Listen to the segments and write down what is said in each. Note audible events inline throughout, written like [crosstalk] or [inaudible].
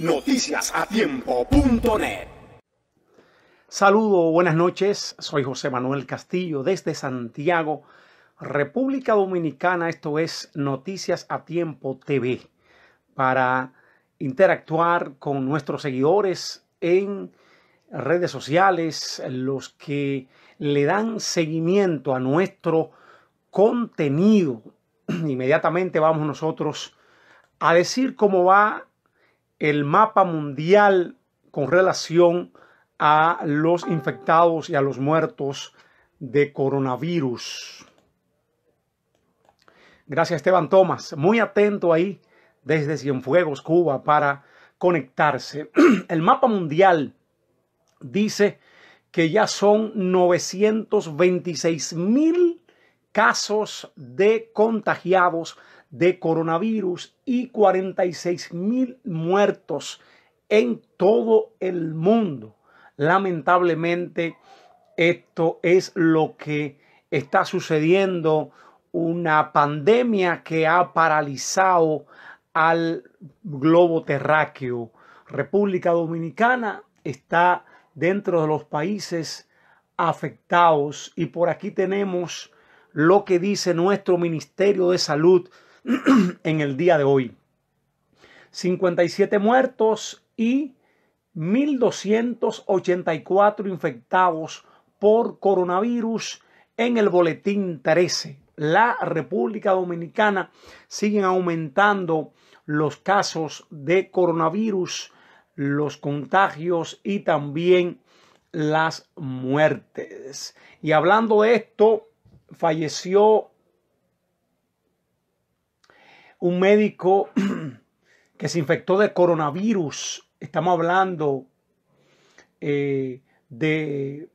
noticiasatiempo.net. Saludo, buenas noches. Soy José Manuel Castillo desde Santiago, República Dominicana. Esto es Noticias a Tiempo TV para interactuar con nuestros seguidores en redes sociales, los que le dan seguimiento a nuestro contenido. [clears throat] Inmediatamente vamos nosotros a decir cómo va el mapa mundial con relación a los infectados y a los muertos de coronavirus. Gracias Esteban Tomás, muy atento ahí desde Cienfuegos, Cuba, para conectarse. [clears throat] El mapa mundial dice que ya son 926 mil casos de contagiados de coronavirus y 46 mil muertos en todo el mundo. Lamentablemente, esto es lo que está sucediendo, una pandemia que ha paralizado al globo terráqueo. República Dominicana está dentro de los países afectados y por aquí tenemos lo que dice nuestro Ministerio de Salud [clears throat] en el día de hoy. 57 muertos y 1.284 infectados por coronavirus en el boletín 13. La República Dominicana siguen aumentando los casos de coronavirus, los contagios y también las muertes. Y hablando de esto, falleció un médico [clears throat] que se infectó de coronavirus. Estamos hablando eh, de,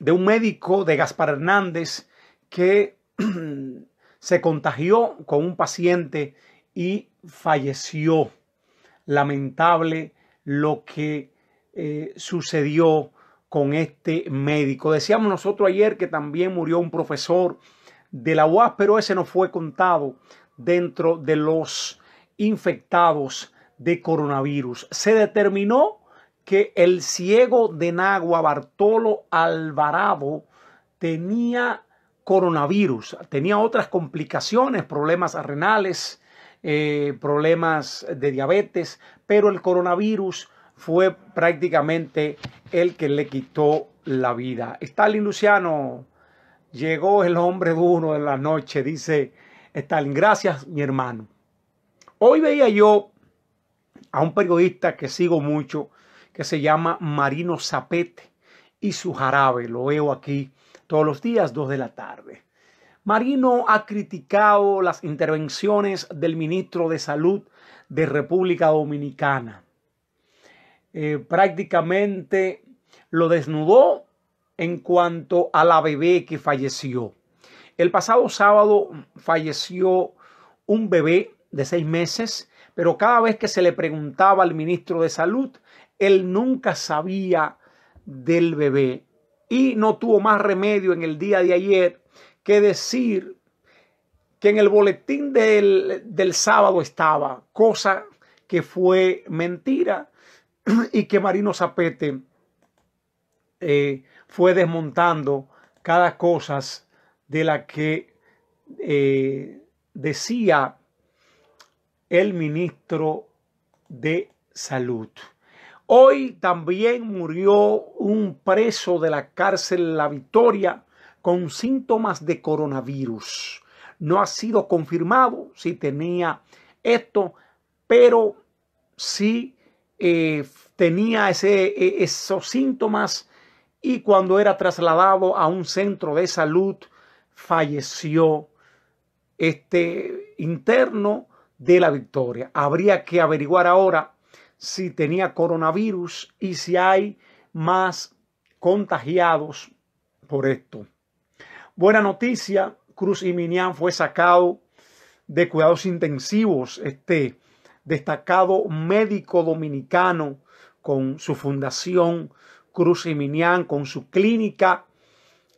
un médico de Gaspar Hernández que [clears throat] se contagió con un paciente y falleció. Lamentable lo que eh, sucedió con este médico. Decíamos nosotros ayer que también murió un profesor de la UAS, pero ese no fue contado dentro de los infectados de coronavirus. Se determinó que el ciego de Nagua, Bartolo Alvarado, tenía coronavirus, tenía otras complicaciones, problemas renales, eh, problemas de diabetes, pero el coronavirus fue prácticamente el que le quitó la vida. Stalin Luciano, llegó el hombre duro de la noche, dice Stalin. Gracias, mi hermano. Hoy veía yo a un periodista que sigo mucho, que se llama Marino Zapete y su jarabe. Lo veo aquí todos los días, dos de la tarde. Marino ha criticado las intervenciones del ministro de Salud de República Dominicana. Eh, prácticamente lo desnudó en cuanto a la bebé que falleció. El pasado sábado falleció un bebé de seis meses, pero cada vez que se le preguntaba al ministro de Salud, él nunca sabía del bebé y no tuvo más remedio en el día de ayer que decir que en el boletín del, del sábado estaba, cosa que fue mentira, [clears throat] y que Marino Zapete eh, fue desmontando cada cosa de la que eh, decía el ministro de Salud. Hoy también murió un preso de la cárcel La Victoria con síntomas de coronavirus. No ha sido confirmado si tenía esto, pero sí eh, tenía ese, e, esos síntomas y cuando era trasladado a un centro de salud falleció este interno de la Victoria. Habría que averiguar ahora si tenía coronavirus y si hay más contagiados por esto. Buena noticia, Cruz y Minian fue sacado de cuidados intensivos este destacado médico dominicano con su fundación Cruz y con su clínica,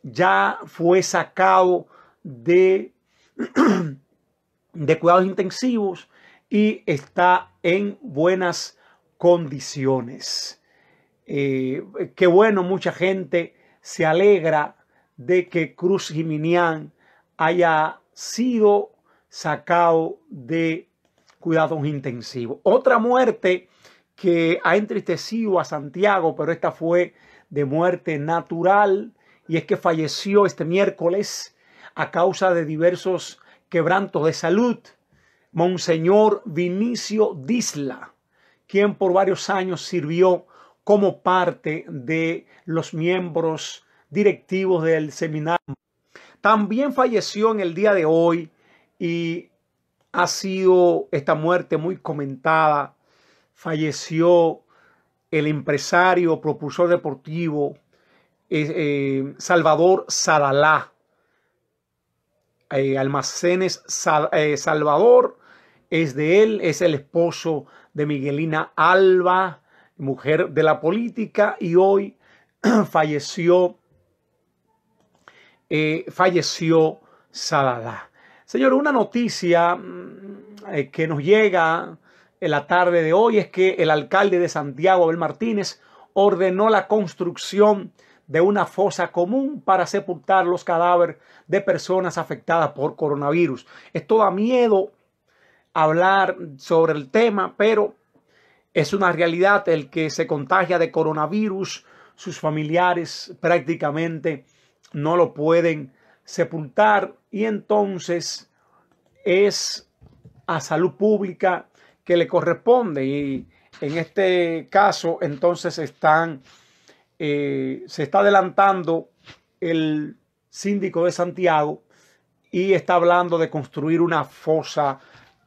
ya fue sacado de, [clears throat] de cuidados intensivos y está en buenas condiciones. Eh, qué bueno, mucha gente se alegra de que Cruz Jiminián haya sido sacado de cuidados intensivos. Otra muerte que ha entristecido a Santiago, pero esta fue de muerte natural, y es que falleció este miércoles a causa de diversos quebrantos de salud, Monseñor Vinicio Disla, quien por varios años sirvió como parte de los miembros directivos del seminario. También falleció en el día de hoy y ha sido esta muerte muy comentada. Falleció el empresario, propulsor deportivo eh, Salvador Sadalá. Eh, almacenes eh, Salvador es de él, es el esposo de Miguelina Alba, mujer de la política, y hoy [clears throat] falleció, falleció Sadalá. Señor, una noticia mm, eh, que nos llega en la tarde de hoy es que el alcalde de Santiago, Abel Martínez, ordenó la construcción de una fosa común para sepultar los cadáveres de personas afectadas por coronavirus. Esto da miedo hablar sobre el tema, pero es una realidad el que se contagia de coronavirus, sus familiares prácticamente no lo pueden sepultar y entonces es a salud pública que le corresponde y en este caso entonces están, eh, se está adelantando el síndico de Santiago y está hablando de construir una fosa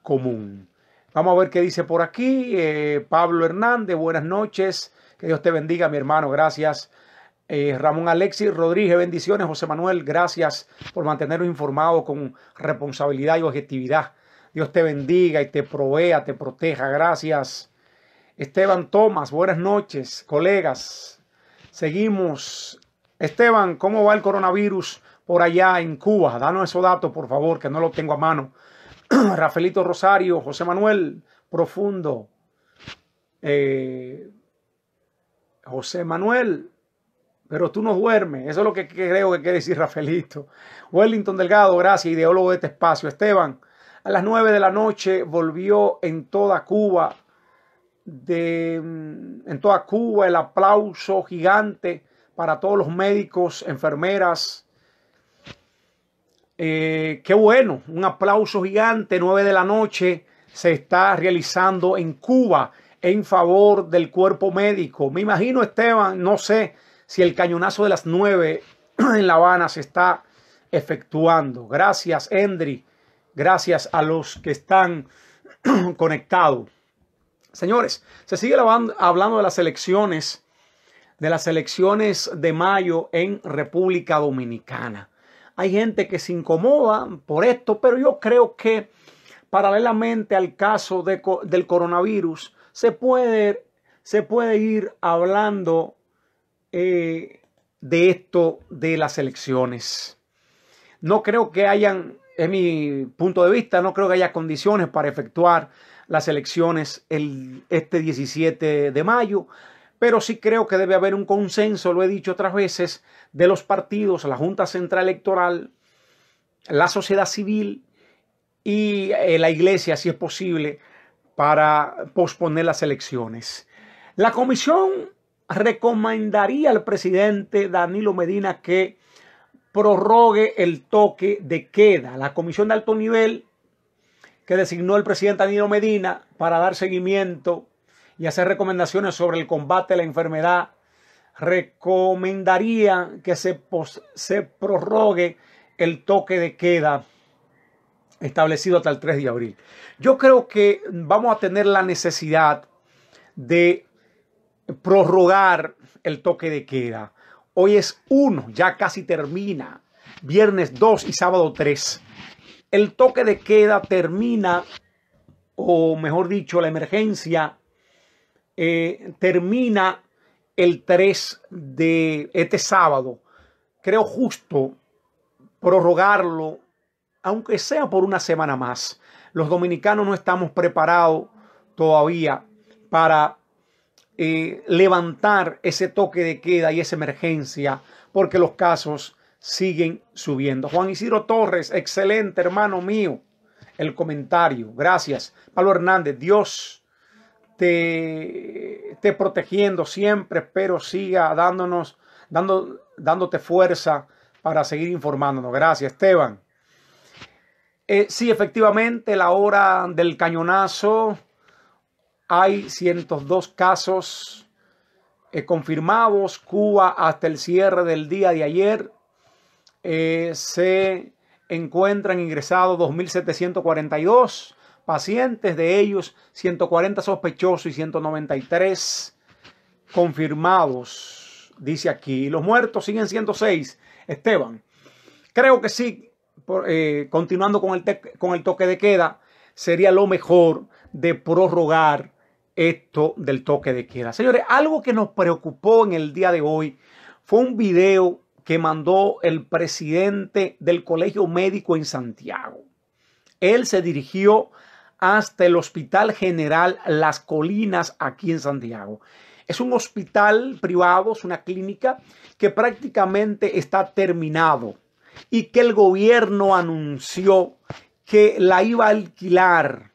común. Vamos a ver qué dice por aquí. Eh, Pablo Hernández, buenas noches. Que Dios te bendiga, mi hermano. Gracias eh, Ramón Alexis Rodríguez, bendiciones. José Manuel, gracias por mantenernos informados con responsabilidad y objetividad. Dios te bendiga y te provea, te proteja. Gracias. Esteban Tomás, buenas noches, colegas. Seguimos. Esteban, ¿cómo va el coronavirus por allá en Cuba? Danos esos datos, por favor, que no lo tengo a mano. [clears throat] Rafaelito Rosario, José Manuel, profundo. Eh, José Manuel, pero tú no duermes. Eso es lo que creo que quiere decir Rafaelito. Wellington Delgado, gracias, ideólogo de este espacio. Esteban, a las nueve de la noche volvió en toda Cuba, de, mm, en toda Cuba el aplauso gigante para todos los médicos, enfermeras. Eh, qué bueno, un aplauso gigante, Nueve de la noche se está realizando en Cuba en favor del cuerpo médico. Me imagino, Esteban, no sé si el cañonazo de las nueve [clears throat] en La Habana se está efectuando. Gracias, Endri. Gracias a los que están [clears throat] conectados. Señores, se sigue hablando de las elecciones, de las elecciones de mayo en República Dominicana. Hay gente que se incomoda por esto, pero yo creo que paralelamente al caso del coronavirus, se puede, se puede ir hablando eh, de esto de las elecciones. No creo que hayan, en mi punto de vista, no creo que haya condiciones para efectuar las elecciones el, este 17 de mayo, pero sí creo que debe haber un consenso, lo he dicho otras veces, de los partidos, la Junta Central Electoral, la sociedad civil y eh, la iglesia, si es posible, para posponer las elecciones. La comisión recomendaría al presidente Danilo Medina que prorrogue el toque de queda. La comisión de alto nivel que designó el presidente Danilo Medina para dar seguimiento y hacer recomendaciones sobre el combate a la enfermedad, recomendaría que se, se prorrogue el toque de queda establecido hasta el 3 de abril. Yo creo que vamos a tener la necesidad de prorrogar el toque de queda. Hoy es 1, ya casi termina. Viernes 2 y sábado 3. El toque de queda termina, o mejor dicho, la emergencia eh, termina el 3 de este sábado. Creo justo prorrogarlo, aunque sea por una semana más. Los dominicanos no estamos preparados todavía para eh, levantar ese toque de queda y esa emergencia, porque los casos siguen subiendo. Juan Isidro Torres, excelente hermano mío, el comentario. Gracias. Pablo Hernández, Dios te esté protegiendo siempre, pero siga dándonos, dando, dándote fuerza para seguir informándonos. Gracias, Esteban. Eh, sí, efectivamente, la hora del cañonazo hay 102 casos eh, confirmados. Cuba hasta el cierre del día de ayer eh, se encuentran ingresados 2.742 pacientes, de ellos 140 sospechosos y 193 confirmados, dice aquí. Los muertos siguen 106. Esteban, creo que sí, eh, continuando con el, con el toque de queda, sería lo mejor de prorrogar esto del toque de queda. Señores, algo que nos preocupó en el día de hoy fue un video que mandó el presidente del Colegio Médico en Santiago. Él se dirigió hasta el Hospital General Las Colinas aquí en Santiago. Es un hospital privado, es una clínica que prácticamente está terminado y que el gobierno anunció que la iba a alquilar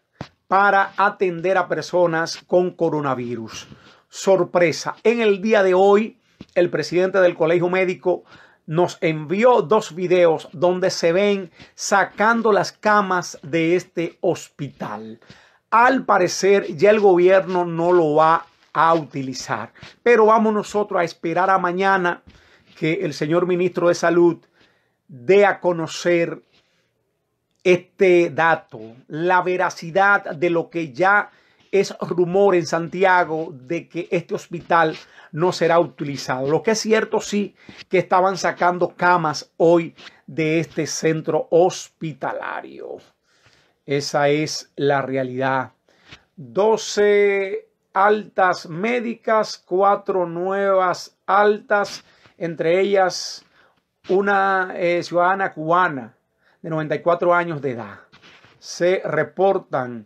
para atender a personas con coronavirus. Sorpresa, en el día de hoy el presidente del Colegio Médico nos envió dos videos donde se ven sacando las camas de este hospital. Al parecer ya el gobierno no lo va a utilizar, pero vamos nosotros a esperar a mañana que el señor ministro de Salud dé a conocer este dato, la veracidad de lo que ya es rumor en Santiago de que este hospital no será utilizado. Lo que es cierto sí que estaban sacando camas hoy de este centro hospitalario. Esa es la realidad. 12 altas médicas, cuatro nuevas altas, entre ellas una eh, ciudadana cubana de 94 años de edad. Se reportan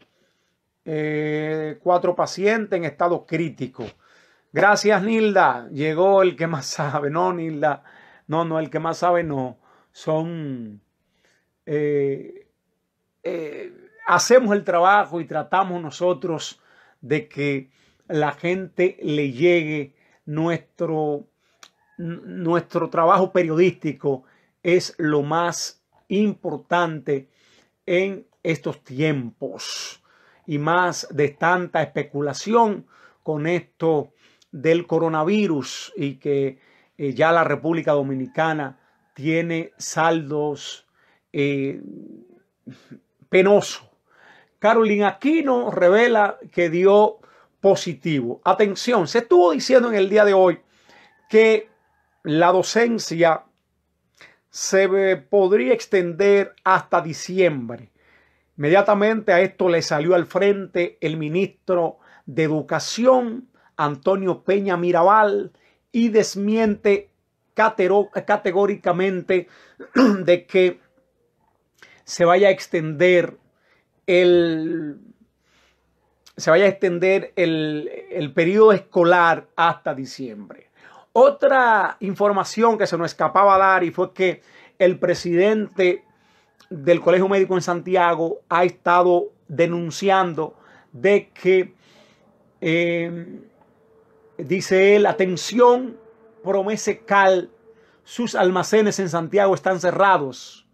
eh, cuatro pacientes en estado crítico. Gracias, Nilda. Llegó el que más sabe. No, Nilda. No, no, el que más sabe no. Son... Eh, eh, hacemos el trabajo y tratamos nosotros de que la gente le llegue nuestro, nuestro trabajo periodístico es lo más importante en estos tiempos y más de tanta especulación con esto del coronavirus y que eh, ya la República Dominicana tiene saldos eh, penosos. Carolina Aquino revela que dio positivo. Atención, se estuvo diciendo en el día de hoy que la docencia se podría extender hasta diciembre. Inmediatamente a esto le salió al frente el ministro de Educación, Antonio Peña Mirabal, y desmiente categóricamente [clears throat] de que se vaya a extender el se vaya a extender el, periodo escolar hasta diciembre. Otra información que se nos escapaba dar y fue que el presidente del Colegio Médico en Santiago ha estado denunciando de que, eh, dice él, atención, promese cal, sus almacenes en Santiago están cerrados.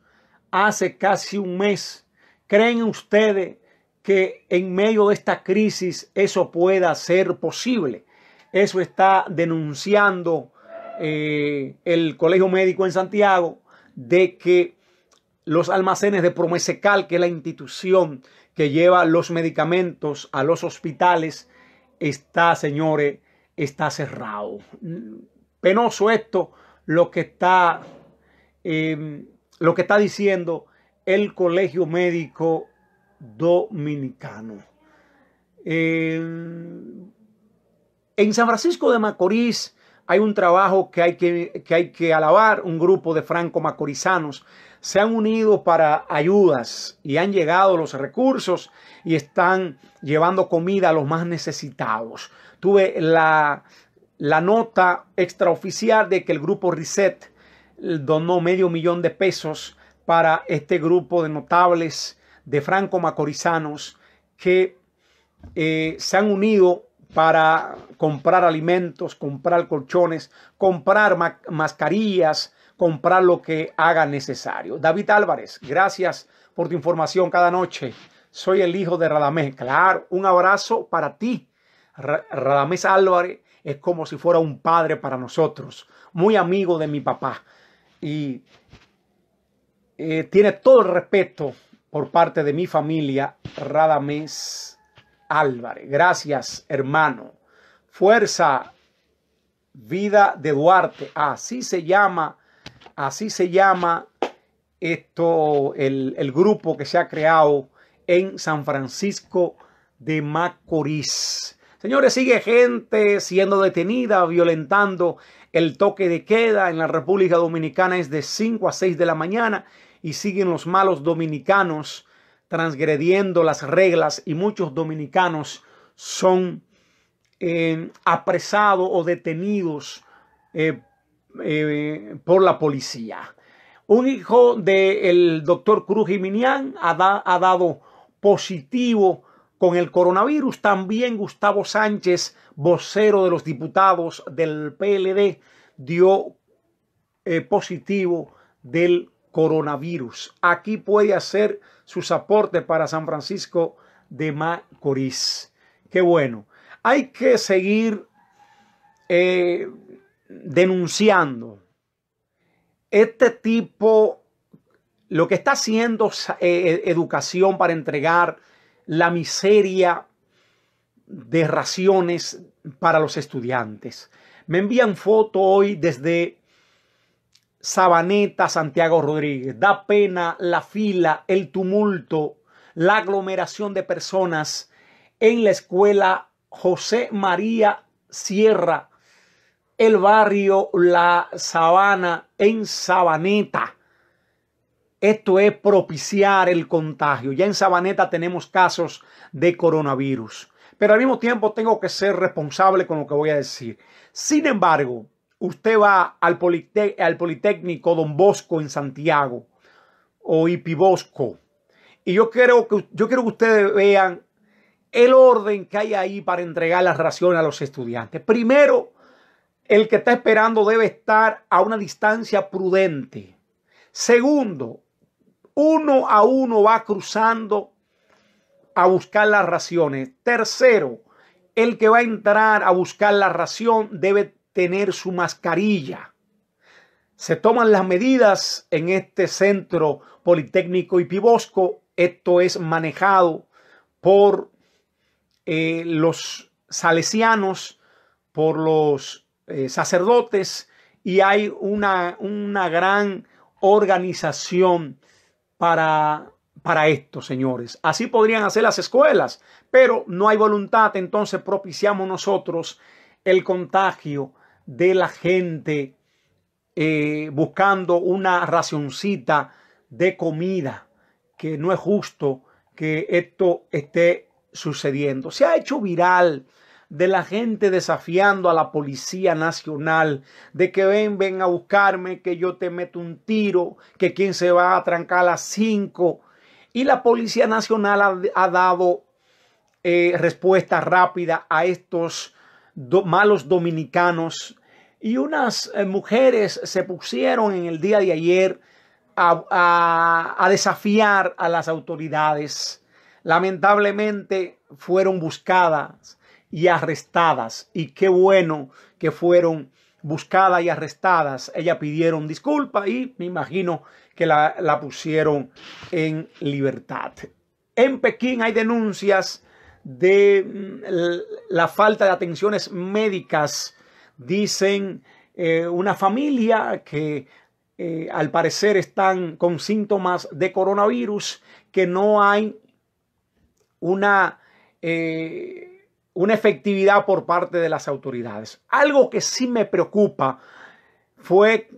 Hace casi un mes. ¿Creen ustedes que en medio de esta crisis eso pueda ser posible? Eso está denunciando eh, el Colegio Médico en Santiago de que los almacenes de Promesecal, que es la institución que lleva los medicamentos a los hospitales, está, señores, está cerrado. Penoso esto, lo que está, em, lo que está diciendo el Colegio Médico Dominicano. Em, en San Francisco de Macorís hay un trabajo que hay que, que hay que alabar. Un grupo de franco-macorizanos se han unido para ayudas y han llegado los recursos y están llevando comida a los más necesitados. Tuve la, la nota extraoficial de que el grupo Reset eh, donó medio millón de pesos para este grupo de notables de franco-macorizanos que eh, se han unido para comprar alimentos, comprar colchones, comprar mascarillas, comprar lo que haga necesario. David Álvarez, gracias por tu información cada noche. Soy el hijo de Radamés. Claro, un abrazo para ti. Radamés Álvarez es como si fuera un padre para nosotros, muy amigo de mi papá. Y eh, tiene todo el respeto por parte de mi familia, Radamés Álvarez. Gracias, hermano. Fuerza, vida de Duarte. Así se llama, así se llama esto, el, grupo que se ha creado en San Francisco de Macorís. Señores, sigue gente siendo detenida, violentando el toque de queda en la República Dominicana es de 5 a 6 de la mañana y siguen los malos dominicanos transgrediendo las reglas y muchos dominicanos son eh, apresados o detenidos eh, eh, por la policía. Un hijo del doctor Cruz Jiminián ha, dado positivo con el coronavirus. También Gustavo Sánchez, vocero de los diputados del PLD, dio positivo del coronavirus. Aquí puede hacer sus aportes para San Francisco de Macorís. Qué bueno. Hay que seguir eh, denunciando este tipo, lo que está haciendo eh, eh, educación para entregar la miseria de raciones para los estudiantes. Me envían foto hoy desde Sabaneta Santiago Rodríguez. Da pena la fila, el tumulto, la aglomeración de personas en la escuela José María Sierra, el barrio La Sabana en Sabaneta. Esto es propiciar el contagio. Ya en Sabaneta tenemos casos de coronavirus. Pero al mismo tiempo tengo que ser responsable con lo que voy a decir. Sin embargo, usted va al, Politécnico Don Bosco en Santiago o Ipibosco. Y yo quiero, que, yo quiero que ustedes vean el orden que hay ahí para entregar las raciones a los estudiantes. Primero, el que está esperando debe estar a una distancia prudente. Segundo, uno a uno va cruzando a buscar las raciones. Tercero, el que va a entrar a buscar la ración debe tener su mascarilla. Se toman las medidas en este centro politécnico y pibosco. Esto es manejado por eh, los salesianos, por los eh, sacerdotes y hay una, una gran organización para, para esto, señores. Así podrían hacer las escuelas, pero no hay voluntad, entonces propiciamos nosotros el contagio de la gente eh, buscando una racioncita de comida, que no es justo que esto esté sucediendo. Se ha hecho viral de la gente desafiando a la Policía Nacional, de que ven, ven a buscarme, que yo te meto un tiro, que quien se va a trancar a las cinco. Y la Policía Nacional ha, dado eh, respuesta rápida a estos malos dominicanos y unas eh, mujeres se pusieron en el día de ayer a, a, desafiar a las autoridades. Lamentablemente fueron buscadas y arrestadas. Y qué bueno que fueron buscadas y arrestadas. Ellas pidieron disculpa y me imagino que la, la, pusieron en libertad. En Pekín hay denuncias de mm, la falta de atenciones médicas dicen eh, una familia que eh, al parecer están con síntomas de coronavirus, que no hay una, eh, una efectividad por parte de las autoridades. Algo que sí me preocupa fue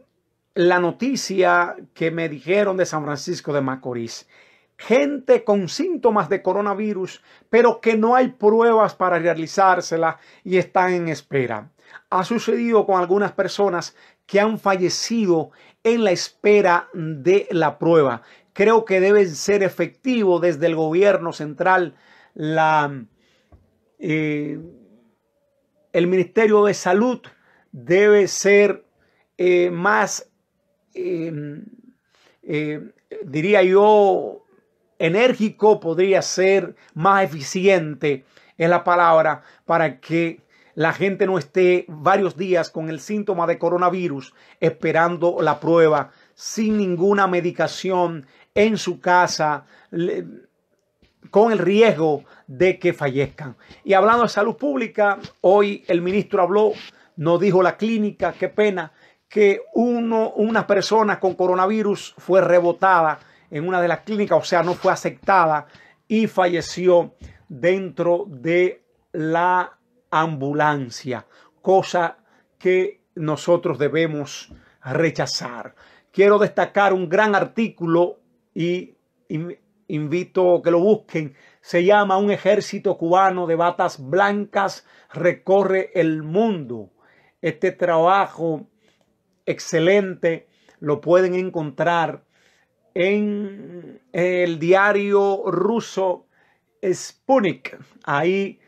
la noticia que me dijeron de San Francisco de Macorís. Gente con síntomas de coronavirus, pero que no hay pruebas para realizársela y están en espera ha sucedido con algunas personas que han fallecido en la espera de la prueba. Creo que debe ser efectivo desde el gobierno central la, eh, el Ministerio de Salud debe ser eh, más, eh, diría yo, enérgico, podría ser más eficiente, en la palabra, para que la gente no esté varios días con el síntoma de coronavirus esperando la prueba sin ninguna medicación en su casa con el riesgo de que fallezcan. Y hablando de salud pública, hoy el ministro habló, nos dijo la clínica, qué pena, que uno, una persona con coronavirus fue rebotada en una de las clínicas, o sea, no fue aceptada y falleció dentro de la ambulancia, cosa que nosotros debemos rechazar. Quiero destacar un gran artículo y, invito a que lo busquen. Se llama Un ejército cubano de batas blancas recorre el mundo. Este trabajo excelente lo pueden encontrar en el diario ruso Sputnik. Ahí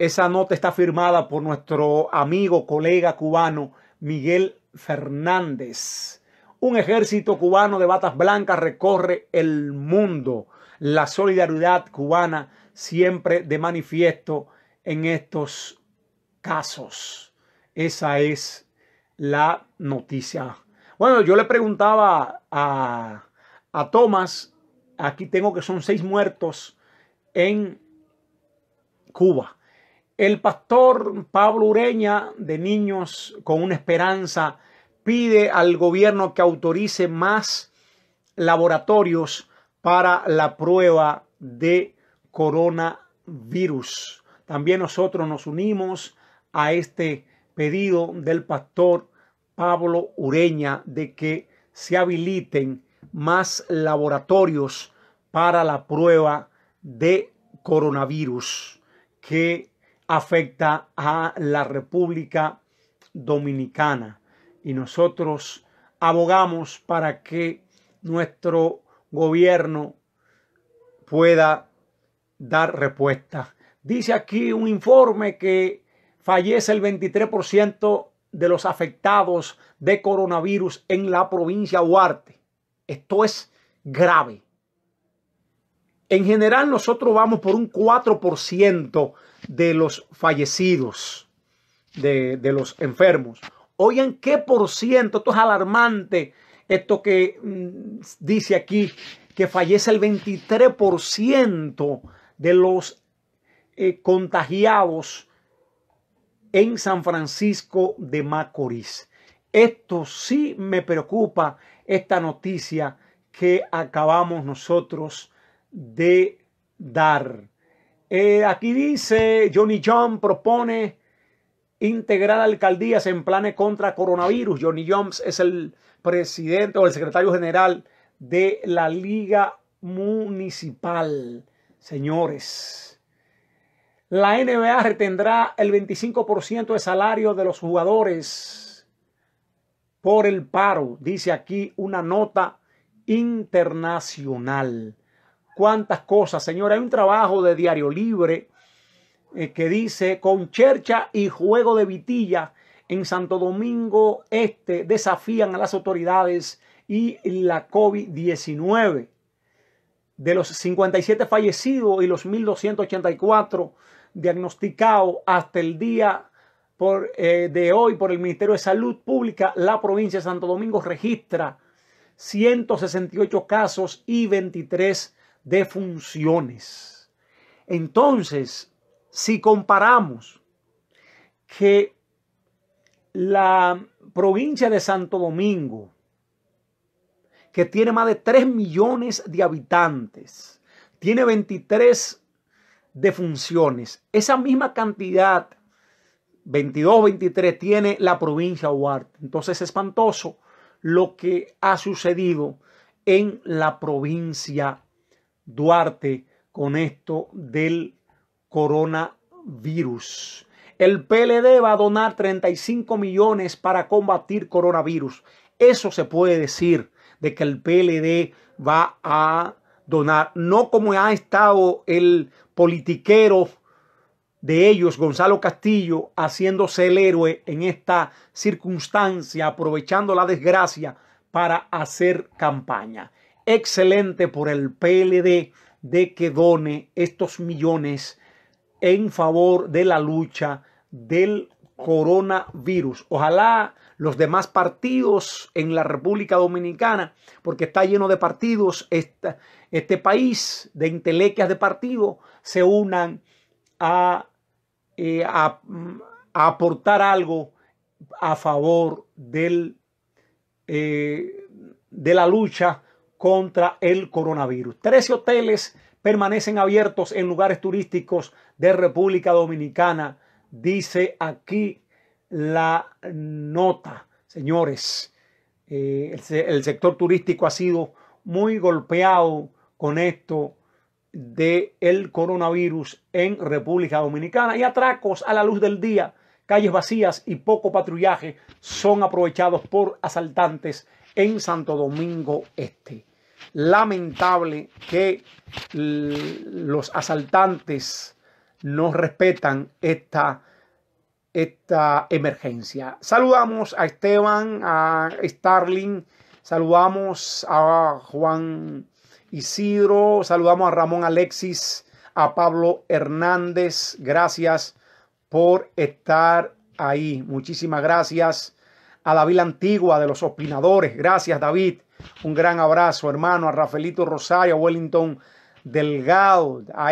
esa nota está firmada por nuestro amigo, colega cubano Miguel Fernández. Un ejército cubano de batas blancas recorre el mundo. La solidaridad cubana siempre de manifiesto en estos casos. Esa es la noticia. Bueno, yo le preguntaba a, a aquí tengo que son seis muertos en Cuba. El pastor Pablo Ureña de Niños con una Esperanza pide al gobierno que autorice más laboratorios para la prueba de coronavirus. También nosotros nos unimos a este pedido del pastor Pablo Ureña de que se habiliten más laboratorios para la prueba de coronavirus que afecta a la República Dominicana. Y nosotros abogamos para que nuestro gobierno pueda dar respuesta. Dice aquí un informe que fallece el 23% de los afectados de coronavirus en la provincia de Huarte. Esto es grave. En general nosotros vamos por un 4% de los fallecidos, de, los enfermos. Oigan, ¿qué por ciento? Esto es alarmante, esto que mm, dice aquí, que fallece el 23% de los eh, contagiados en San Francisco de Macorís. Esto sí me preocupa, esta noticia que acabamos nosotros de dar. Eh, aquí dice, Johnny John propone integrar alcaldías en planes contra coronavirus. Johnny Jones es el presidente o el secretario general de la Liga Municipal. Señores, la NBA retendrá el 25% de salario de los jugadores por el paro, dice aquí una nota internacional. ¿Cuántas cosas, Señora, Hay un trabajo de Diario Libre eh, que dice con chercha y juego de vitilla en Santo Domingo Este desafían a las autoridades y la COVID-19. De los 57 fallecidos y los 1.284 diagnosticados hasta el día eh, de hoy por el Ministerio de Salud Pública, la provincia de Santo Domingo registra 168 casos y 23 de funciones. Entonces, si comparamos que la provincia de Santo Domingo, que tiene más de 3 millones de habitantes, tiene 23 defunciones. Esa misma cantidad, 22, 23, tiene la provincia de Huarte. Entonces es espantoso lo que ha sucedido en la provincia Duarte con esto del coronavirus. El PLD va a donar 35 millones para combatir coronavirus. Eso se puede decir de que el PLD va a donar, no como ha estado el politiquero de ellos, Gonzalo Castillo, haciéndose el héroe en esta circunstancia, aprovechando la desgracia para hacer campaña excelente por el PLD de que done estos millones en favor de la lucha del coronavirus. Ojalá los demás partidos en la República Dominicana, porque está lleno de partidos, este país de intelequias de partido se unan eh, a, aportar algo a favor del, eh, de la lucha contra el coronavirus. Trece hoteles permanecen abiertos en lugares turísticos de República Dominicana, dice aquí la nota. Señores, eh, el, sector turístico ha sido muy golpeado con esto de el coronavirus en República Dominicana y atracos a la luz del día, calles vacías y poco patrullaje son aprovechados por asaltantes en Santo Domingo Este lamentable que los asaltantes no respetan esta, esta emergencia. Saludamos a Esteban, a Starling, saludamos a Juan Isidro, saludamos a Ramón Alexis, a Pablo Hernández. Gracias por estar ahí. Muchísimas gracias a David Antigua de los Opinadores. Gracias, David. Un gran abrazo, hermano, a Rafaelito Rosario, a Wellington Delgado, a,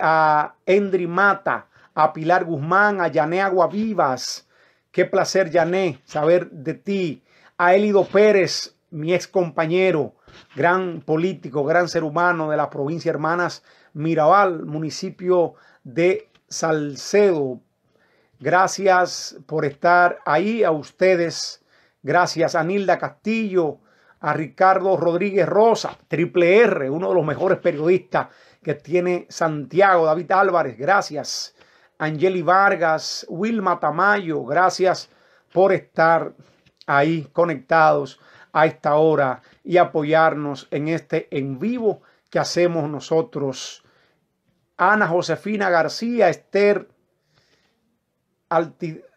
a Endri Mata, a Pilar Guzmán, a Yané Aguavivas. Qué placer, Yané, saber de ti. A Elido Pérez, mi ex compañero, gran político, gran ser humano de la provincia Hermanas Mirabal, municipio de Salcedo. Gracias por estar ahí a ustedes. Gracias a Nilda Castillo, a Ricardo Rodríguez Rosa, Triple R, uno de los mejores periodistas que tiene Santiago, David Álvarez, gracias. Angeli Vargas, Wilma Tamayo, gracias por estar ahí conectados a esta hora y apoyarnos en este en vivo que hacemos nosotros. Ana Josefina García, Esther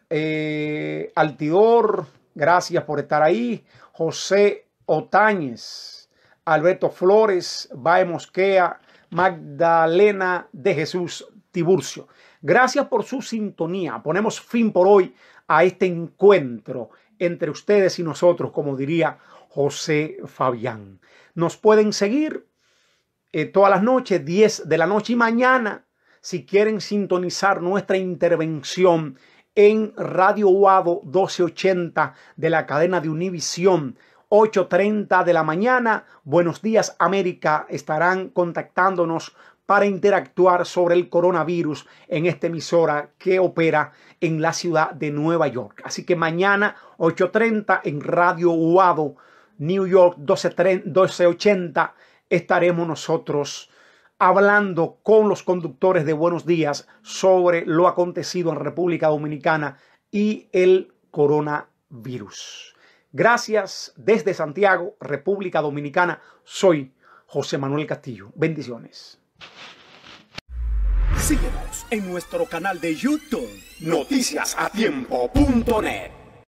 eh, Altidor, gracias por estar ahí. José Otañez, Alberto Flores, Bae Mosquea, Magdalena de Jesús Tiburcio. Gracias por su sintonía. Ponemos fin por hoy a este encuentro entre ustedes y nosotros, como diría José Fabián. Nos pueden seguir eh, todas las noches, 10 de la noche y mañana, si quieren sintonizar nuestra intervención en Radio Uado 1280 de la cadena de Univisión 8.30 de la mañana. Buenos días América. Estarán contactándonos para interactuar sobre el coronavirus en esta emisora que opera en la ciudad de Nueva York. Así que mañana 8.30 en Radio Uado, New York 1280, estaremos nosotros hablando con los conductores de Buenos Días sobre lo acontecido en República Dominicana y el coronavirus. Gracias desde Santiago, República Dominicana. Soy José Manuel Castillo. Bendiciones. Síguenos en nuestro canal de YouTube, noticiasatiempo.net.